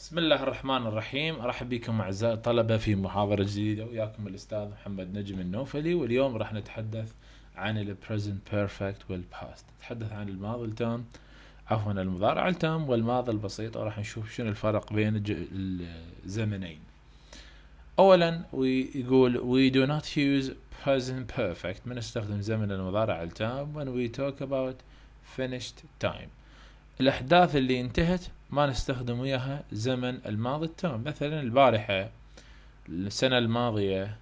بسم الله الرحمن الرحيم ارحب بكم اعزائي الطلبه في محاضره جديده وياكم الاستاذ محمد نجم النوفلي واليوم راح نتحدث عن البريزنت بيرفكت والباست نتحدث عن الماضي التام عفوا المضارع التام والماضي البسيط وراح نشوف شنو الفرق بين الزمنين اولا يقول we do not use present perfect ما نستخدم زمن المضارع التام when we talk about finished time الاحداث اللي انتهت ما نستخدم وياها زمن الماضي التام مثلا البارحة السنة الماضية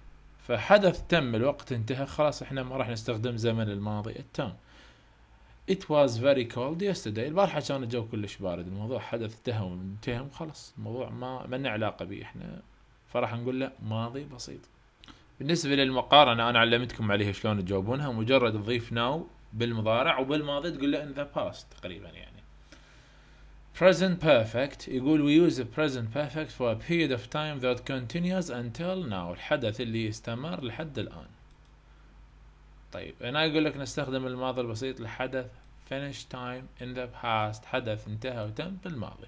فحدث تم الوقت انتهى خلاص احنا ما راح نستخدم زمن الماضي التام It was very cold yesterday البارحة كان الجو كلش بارد الموضوع حدث انتهى وانتهى وخلاص الموضوع ما ما لنا علاقة به احنا فراح نقول له ماضي بسيط بالنسبة للمقارنة أنا علمتكم عليها شلون تجاوبونها مجرد تضيف ناو بالمضارع وبالماضي تقول له in the past تقريبا يعني present perfect يقول we use the present perfect for a period of time that continues until now الحدث اللي استمر لحد الآن طيب هنا يقول لك نستخدم الماضي البسيط لحدث finish time in the past حدث انتهى وتم بالماضي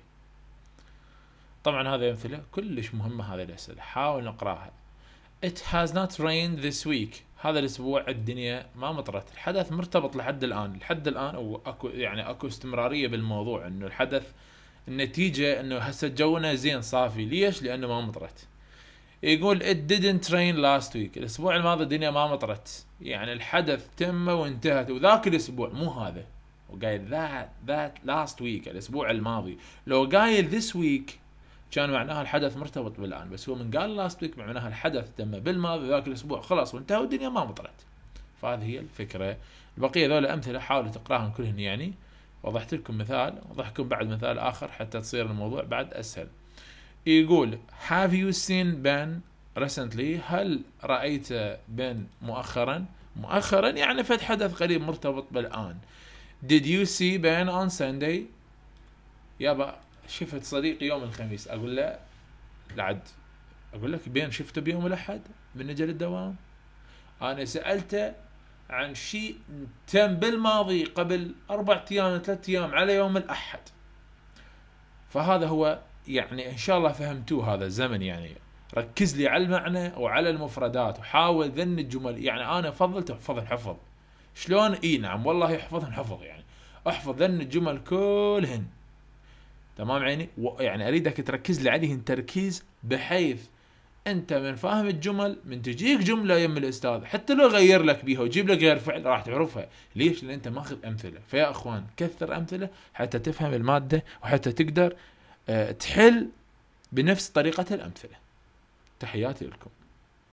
طبعا هذه أمثلة كلش مهمة هذه الأسئلة حاول نقراها It has not rained this week هذا الاسبوع الدنيا ما مطرت الحدث مرتبط لحد الان لحد الان او اكو يعني اكو استمراريه بالموضوع انه الحدث النتيجه انه هسه جونا زين صافي ليش لانه ما مطرت يقول it didn't rain last week الاسبوع الماضي الدنيا ما مطرت يعني الحدث تم وانتهت وذاك الاسبوع مو هذا وقايل ذات ذات لاست ويك الاسبوع الماضي لو قايل ذس ويك كان معناها الحدث مرتبط بالان بس هو من قال لاست ويك معناها الحدث تم بالماضي ذاك الاسبوع خلاص وانتهى والدنيا ما مطرت فهذه هي الفكره البقيه ذول امثله حاولوا تقراهم كلهن يعني وضحت لكم مثال وضحكم بعد مثال اخر حتى تصير الموضوع بعد اسهل يقول have you seen Ben recently هل رأيت Ben مؤخرا مؤخرا يعني فد حدث قريب مرتبط بالآن did you see Ben on Sunday يابا شفت صديقي يوم الخميس اقول له لعد اقول لك بين شفته بيوم الاحد من نجل الدوام انا سالته عن شيء تم بالماضي قبل اربع ايام ثلاث ايام على يوم الاحد فهذا هو يعني ان شاء الله فهمتوه هذا الزمن يعني ركز لي على المعنى وعلى المفردات وحاول ذن الجمل يعني انا افضل تحفظ الحفظ شلون اي نعم والله احفظ حفظ يعني احفظ ذن الجمل كلهن تمام عيني يعني اريدك تركز لي عليه تركيز بحيث انت من فاهم الجمل من تجيك جمله يم الاستاذ حتى لو غير لك بيها وجيب لك غير فعل راح تعرفها ليش لان انت ماخذ امثله فيا اخوان كثر امثله حتى تفهم الماده وحتى تقدر آه، تحل بنفس طريقه الامثله تحياتي لكم